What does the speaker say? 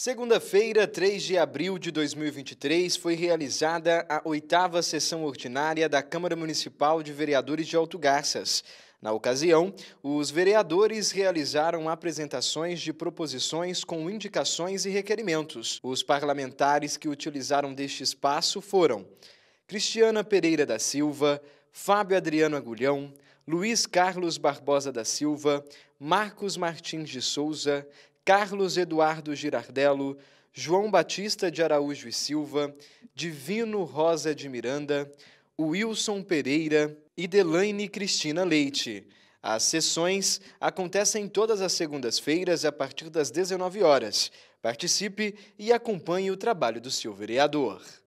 Segunda-feira, 3 de abril de 2023, foi realizada a oitava sessão ordinária da Câmara Municipal de Vereadores de Alto Garças. Na ocasião, os vereadores realizaram apresentações de proposições com indicações e requerimentos. Os parlamentares que utilizaram deste espaço foram Cristiana Pereira da Silva, Fábio Adriano Agulhão, Luiz Carlos Barbosa da Silva, Marcos Martins de Souza, Carlos Eduardo Girardello, João Batista de Araújo e Silva, Divino Rosa de Miranda, Wilson Pereira e Delaine Cristina Leite. As sessões acontecem todas as segundas-feiras a partir das 19 horas. Participe e acompanhe o trabalho do seu vereador.